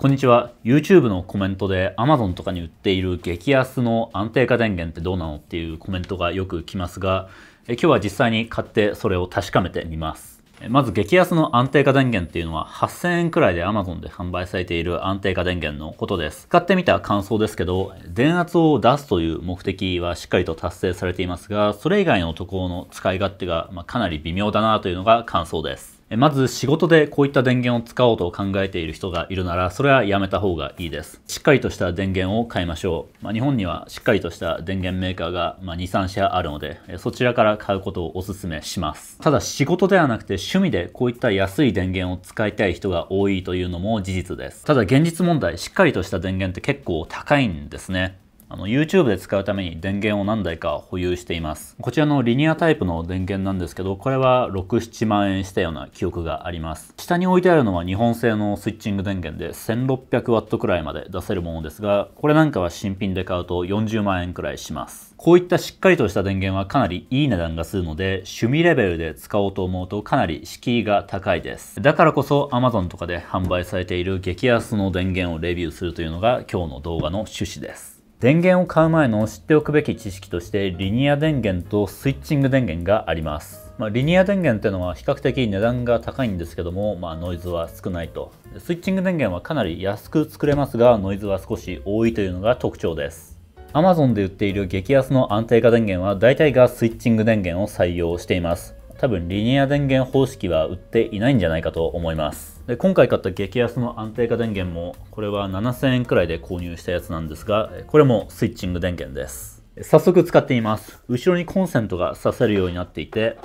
こんにちは。YouTube のコメントで Amazon とかに売っている激安の安定化電源ってどうなのっていうコメントがよく来ますが、え今日は実際に買ってそれを確かめてみます。まず激安の安定化電源っていうのは8000円くらいで Amazon で販売されている安定化電源のことです。使ってみた感想ですけど、電圧を出すという目的はしっかりと達成されていますが、それ以外のところの使い勝手がかなり微妙だなというのが感想です。まず仕事でこういった電源を使おうと考えている人がいるなら、それはやめた方がいいです。しっかりとした電源を買いましょう。まあ、日本にはしっかりとした電源メーカーが、ま2、3社あるので、そちらから買うことをお勧めします。ただ仕事ではなくて趣味でこういった安い電源を使いたい人が多いというのも事実です。ただ現実問題、しっかりとした電源って結構高いんですね。あの YouTube で使うために電源を何台か保有しています。こちらのリニアタイプの電源なんですけど、これは6、7万円したような記憶があります。下に置いてあるのは日本製のスイッチング電源で 1600W くらいまで出せるものですが、これなんかは新品で買うと40万円くらいします。こういったしっかりとした電源はかなりいい値段がするので、趣味レベルで使おうと思うとかなり敷居が高いです。だからこそ Amazon とかで販売されている激安の電源をレビューするというのが今日の動画の趣旨です。電源を買う前の知っておくべき知識としてリニア電源とスイッチング電源があります、まあ、リニア電源っていうのは比較的値段が高いんですけども、まあ、ノイズは少ないとスイッチング電源はかなり安く作れますがノイズは少し多いというのが特徴です Amazon で売っている激安の安定化電源は大体がスイッチング電源を採用しています多分リニア電源方式は売っていないんじゃないかと思いますで今回買った激安の安定化電源もこれは7000円くらいで購入したやつなんですがこれもスイッチング電源です早速使っています後ろにコンセントが挿せるようになっていて、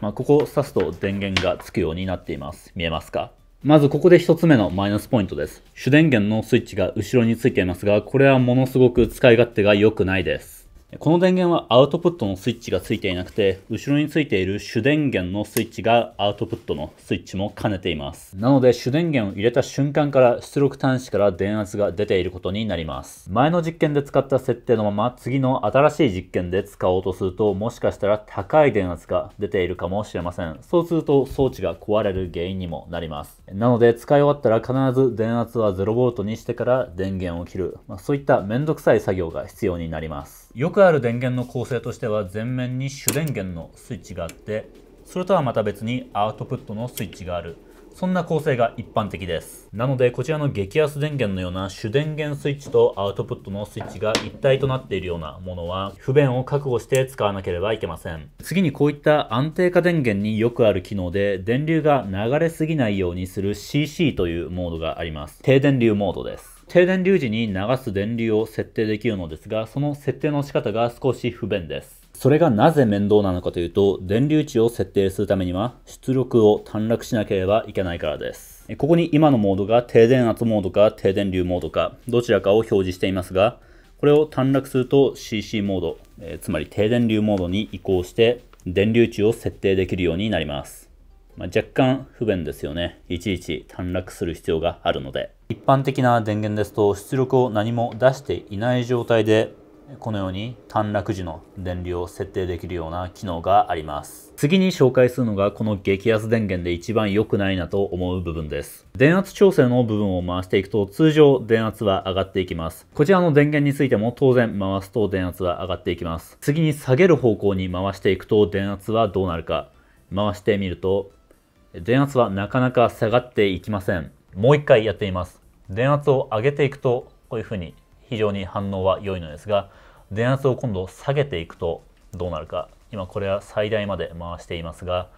まあ、ここを挿すと電源がつくようになっています見えますかまずここで1つ目のマイナスポイントです主電源のスイッチが後ろについていますがこれはものすごく使い勝手が良くないですこの電源はアウトプットのスイッチがついていなくて、後ろについている主電源のスイッチがアウトプットのスイッチも兼ねています。なので主電源を入れた瞬間から出力端子から電圧が出ていることになります。前の実験で使った設定のまま次の新しい実験で使おうとすると、もしかしたら高い電圧が出ているかもしれません。そうすると装置が壊れる原因にもなります。なので使い終わったら必ず電圧は 0V にしてから電源を切る。まあ、そういっためんどくさい作業が必要になります。よくある電源の構成としては前面に主電源のスイッチがあってそれとはまた別にアウトプットのスイッチがあるそんな構成が一般的ですなのでこちらの激安電源のような主電源スイッチとアウトプットのスイッチが一体となっているようなものは不便を覚悟して使わなければいけません次にこういった安定化電源によくある機能で電流が流れすぎないようにする CC というモードがあります低電流モードです低電流時に流す電流を設定できるのですが、その設定の仕方が少し不便です。それがなぜ面倒なのかというと、電流値を設定するためには、出力を短絡しなければいけないからです。ここに今のモードが低電圧モードか低電流モードか、どちらかを表示していますが、これを短絡すると CC モード、えー、つまり低電流モードに移行して、電流値を設定できるようになります。まあ、若干不便ですよね。いちいち短絡する必要があるので。一般的な電源ですと出力を何も出していない状態でこのように短絡時の電流を設定できるような機能があります。次に紹介するのがこの激安電源で一番良くないなと思う部分です。電圧調整の部分を回していくと通常電圧は上がっていきます。こちらの電源についても当然回すと電圧は上がっていきます。次に下げる方向に回していくと電圧はどうなるか。回してみると電圧はなかなか下がっていきませんもう一回やってみます電圧を上げていくとこういうふうに非常に反応は良いのですが電圧を今度下げていくとどうなるか今これは最大まで回していますが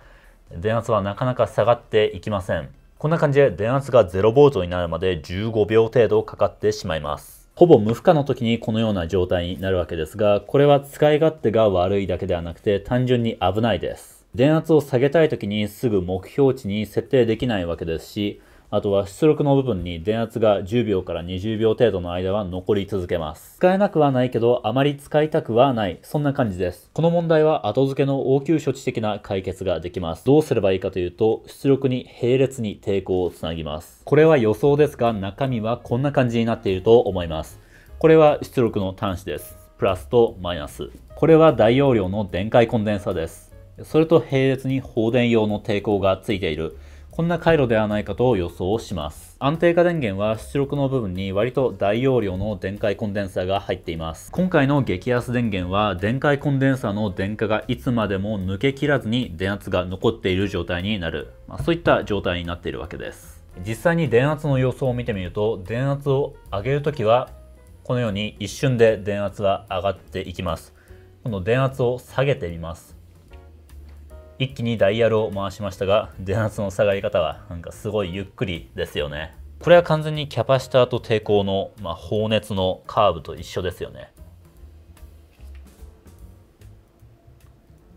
電圧はなかなか下がっていきませんこんな感じで電圧が 0V になるまで15秒程度かかってしまいますほぼ無負荷の時にこのような状態になるわけですがこれは使い勝手が悪いだけではなくて単純に危ないです電圧を下げたい時にすぐ目標値に設定できないわけですし、あとは出力の部分に電圧が10秒から20秒程度の間は残り続けます。使えなくはないけど、あまり使いたくはない。そんな感じです。この問題は後付けの応急処置的な解決ができます。どうすればいいかというと、出力に並列に抵抗をつなぎます。これは予想ですが、中身はこんな感じになっていると思います。これは出力の端子です。プラスとマイナス。これは大容量の電解コンデンサです。それと並列に放電用の抵抗がついている。こんな回路ではないかと予想します。安定化電源は出力の部分に割と大容量の電解コンデンサーが入っています。今回の激安電源は電解コンデンサーの電荷がいつまでも抜けきらずに電圧が残っている状態になる。まあ、そういった状態になっているわけです。実際に電圧の様子を見てみると、電圧を上げるときはこのように一瞬で電圧が上がっていきます。この電圧を下げてみます。一気にダイヤルを回しましたが、電圧の下がり方はなんかすごいゆっくりですよね。これは完全にキャパシターと抵抗の、まあ、放熱のカーブと一緒ですよね。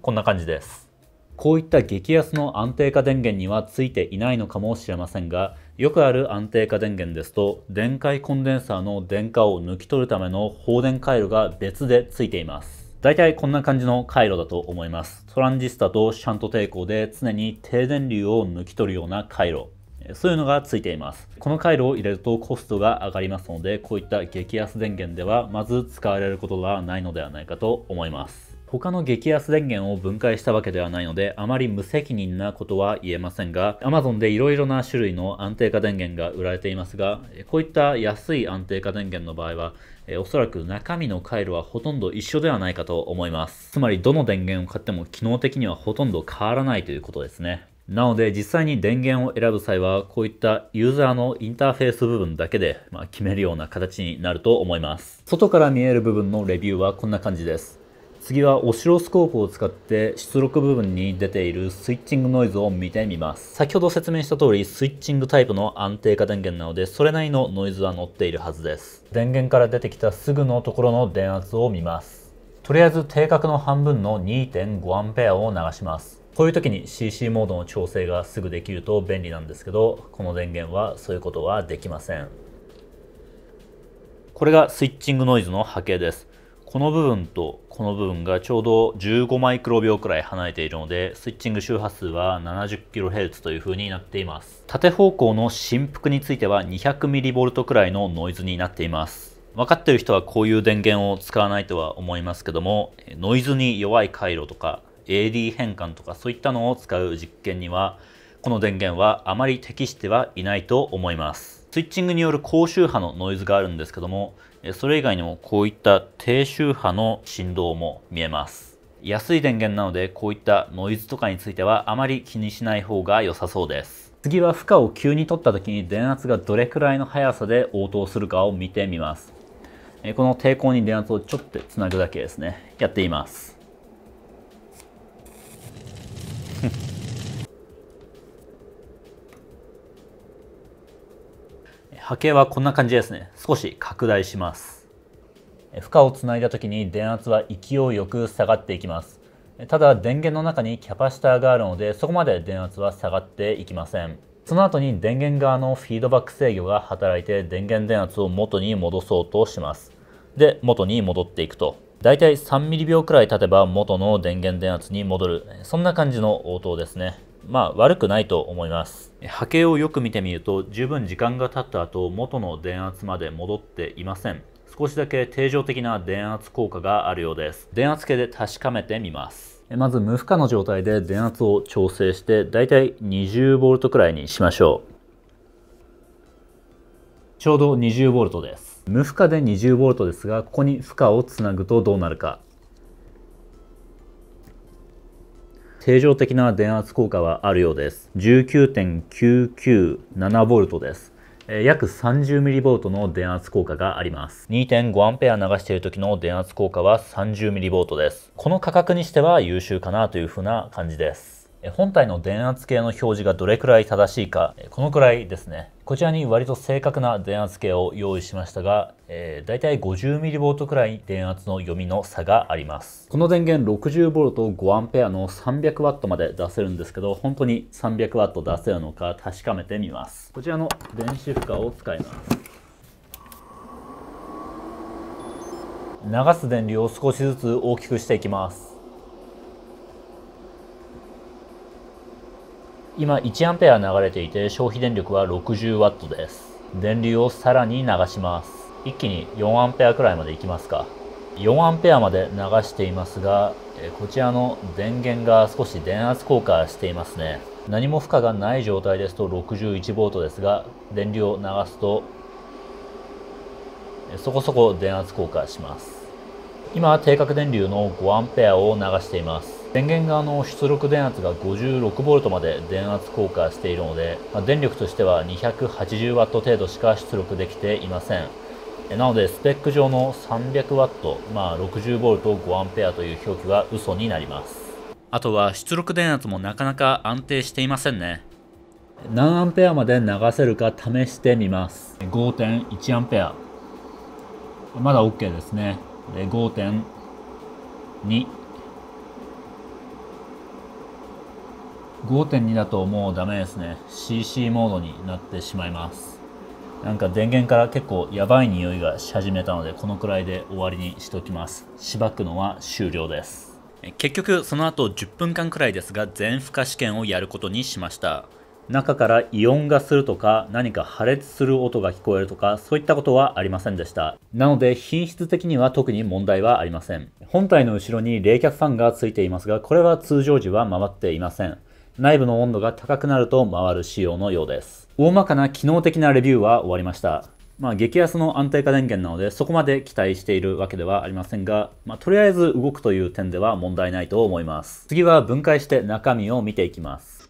こんな感じです。こういった激安の安定化電源にはついていないのかもしれませんが、よくある安定化電源ですと、電解コンデンサーの電荷を抜き取るための放電回路が別でついています。大体こんな感じの回路だと思います。トランジスタとシャント抵抗で常に低電流を抜き取るような回路。そういうのがついています。この回路を入れるとコストが上がりますので、こういった激安電源ではまず使われることがないのではないかと思います。他の激安電源を分解したわけではないので、あまり無責任なことは言えませんが、Amazon で色々な種類の安定化電源が売られていますが、こういった安い安定化電源の場合は、えおそらく中身の回路はほとんど一緒ではないかと思います。つまりどの電源を買っても機能的にはほとんど変わらないということですね。なので実際に電源を選ぶ際はこういったユーザーのインターフェース部分だけで、ま決めるような形になると思います。外から見える部分のレビューはこんな感じです。次はオシロスコープを使って出力部分に出ているスイッチングノイズを見てみます先ほど説明した通りスイッチングタイプの安定化電源なのでそれなりのノイズは乗っているはずです電源から出てきたすぐのところの電圧を見ますとりあえず定格の半分の 2.5A を流しますこういう時に CC モードの調整がすぐできると便利なんですけどこの電源はそういうことはできませんこれがスイッチングノイズの波形ですこの部分とこの部分がちょうど15マイクロ秒くらい離れているのでスイッチング周波数は 70kHz という風になっています縦方向の振幅については 200mV くらいのノイズになっています分かってる人はこういう電源を使わないとは思いますけどもノイズに弱い回路とか AD 変換とかそういったのを使う実験にはこの電源はあまり適してはいないと思いますスイッチングによる高周波のノイズがあるんですけども、それ以外にもこういった低周波の振動も見えます。安い電源なのでこういったノイズとかについてはあまり気にしない方が良さそうです。次は負荷を急に取った時に電圧がどれくらいの速さで応答するかを見てみます。この抵抗に電圧をちょっとつなぐだけですね。やっています。波形はこんな感じですね。少し拡大します。負荷をつないだ時に電圧は勢いよく下がっていきます。ただ電源の中にキャパシターがあるのでそこまで電圧は下がっていきません。その後に電源側のフィードバック制御が働いて電源電圧を元に戻そうとします。で、元に戻っていくと。だいたい3ミリ秒くらい経てば元の電源電圧に戻る。そんな感じの応答ですね。まあ、悪くないと思います波形をよく見てみると十分時間が経った後元の電圧まで戻っていません少しだけ定常的な電圧効果があるようです電圧計で確かめてみますまず無負荷の状態で電圧を調整してだいたい 20V くらいにしましょうちょうど 20V です無負荷で 20V ですがここに負荷をつなぐとどうなるか定常的な電圧効果はあるようです。19.997V です。約 30mV の電圧効果があります 2.5A 流している時の電圧効果は 30mV ですこの価格にしては優秀かなというふうな感じです本体の電圧計の表示がどれくらい正しいかこのくらいですねこちらに割と正確な電圧計を用意しましたが、えー、大体 50mV くらい電圧の読みの差がありますこの電源 60V5A の 300W まで出せるんですけど本当に 300W 出せるのか確かめてみますこちらの電子負荷を使います流す電流を少しずつ大きくしていきます今1アンペア流れていて消費電力は60ワットです。電流をさらに流します。一気に4アンペアくらいまでいきますか。4アンペアまで流していますが、こちらの電源が少し電圧効果していますね。何も負荷がない状態ですと61ボートですが、電流を流すとそこそこ電圧効果します。今、定格電流の5アンペアを流しています。電源側の出力電圧が 56V まで電圧効果しているので、ま電力としては 280W 程度しか出力できていませんなのでスペック上の 300W、まあ、60V5A という表記は嘘になりますあとは出力電圧もなかなか安定していませんね何アンペアまで流せるか試してみます5.1アンペアまだ OK ですねで5.2 5.2だともうダメですね CC モードになってしまいますなんか電源から結構やばい匂いがし始めたのでこのくらいで終わりにしておきますしばくのは終了です結局その後10分間くらいですが全負荷試験をやることにしました中から異音がするとか何か破裂する音が聞こえるとかそういったことはありませんでしたなので品質的には特に問題はありません本体の後ろに冷却ファンがついていますがこれは通常時は回っていません内部の温度が高くなると回る仕様のようです。大まかな機能的なレビューは終わりました。まあ、激安の安定化電源なのでそこまで期待しているわけではありませんが、まあ、とりあえず動くという点では問題ないと思います。次は分解して中身を見ていきます。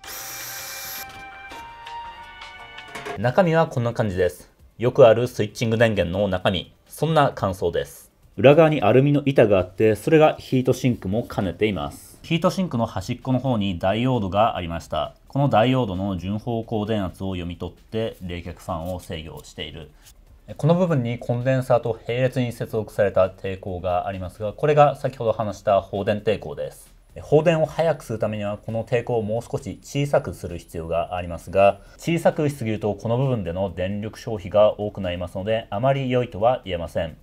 中身はこんな感じです。よくあるスイッチング電源の中身、そんな感想です。裏側にアルミの板があって、それがヒートシンクも兼ねています。ヒートシンクの端っこの方にダイオードがありました。このダイオードの順方向電圧を読み取って冷却ファンを制御している。この部分にコンデンサーと並列に接続された抵抗がありますが、これが先ほど話した放電抵抗です。放電を速くするためにはこの抵抗をもう少し小さくする必要がありますが小さくしすぎるとこの部分での電力消費が多くなりますのであまり良いとは言えません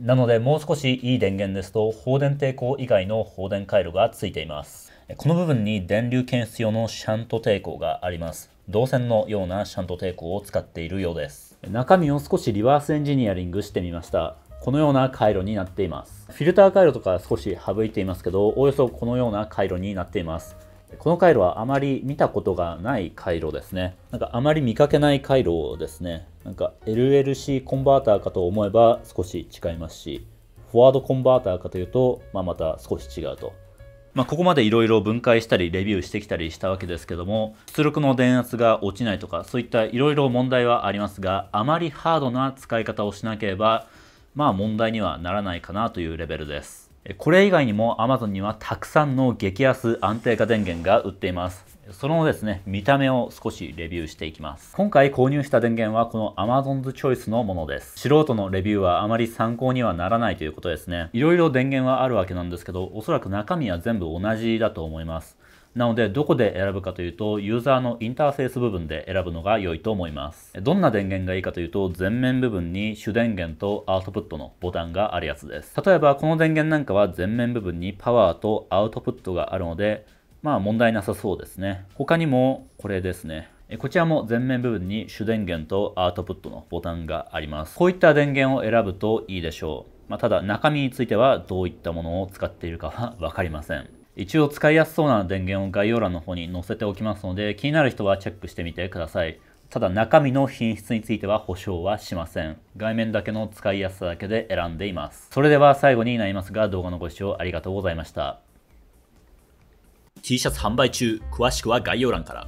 なのでもう少しいい電源ですと放電抵抗以外の放電回路がついていますこの部分に電流検出用のシャント抵抗があります導線のようなシャント抵抗を使っているようです中身を少しリバースエンジニアリングしてみましたこのような回路になっていますフィルター回路とか少し省いていますけどおおよそこのような回路になっていますこの回路はあまり見たことがない回路ですね。なんかあまり見かけない回路ですね。なんか LLC コンバーターかと思えば少し違いますし、フォワードコンバーターかというと、まあ、また少し違うと。まあ、ここまでいろいろ分解したりレビューしてきたりしたわけですけども出力の電圧が落ちないとかそういったいろいろ問題はありますがあまりハードな使い方をしなければまあ問題にはならないかなというレベルです。これ以外にも Amazon にはたくさんの激安安定化電源が売っています。そのですね、見た目を少しレビューしていきます。今回購入した電源はこの Amazon's Choice のものです。素人のレビューはあまり参考にはならないということですね。いろいろ電源はあるわけなんですけど、おそらく中身は全部同じだと思います。なので、どこで選ぶかというと、ユーザーのインターフェース部分で選ぶのが良いと思います。どんな電源がいいかというと、前面部分に主電源とアウトプットのボタンがあるやつです。例えば、この電源なんかは前面部分にパワーとアウトプットがあるので、まあ問題なさそうですね。他にもこれですね。こちらも前面部分に主電源とアウトプットのボタンがあります。こういった電源を選ぶといいでしょう。まあ、ただ中身についてはどういったものを使っているかはわかりません。一応使いやすそうな電源を概要欄の方に載せておきますので気になる人はチェックしてみてください。ただ中身の品質については保証はしません。外面だけの使いやすさだけで選んでいます。それでは最後になりますが動画のご視聴ありがとうございました。T シャツ販売中詳しくは概要欄から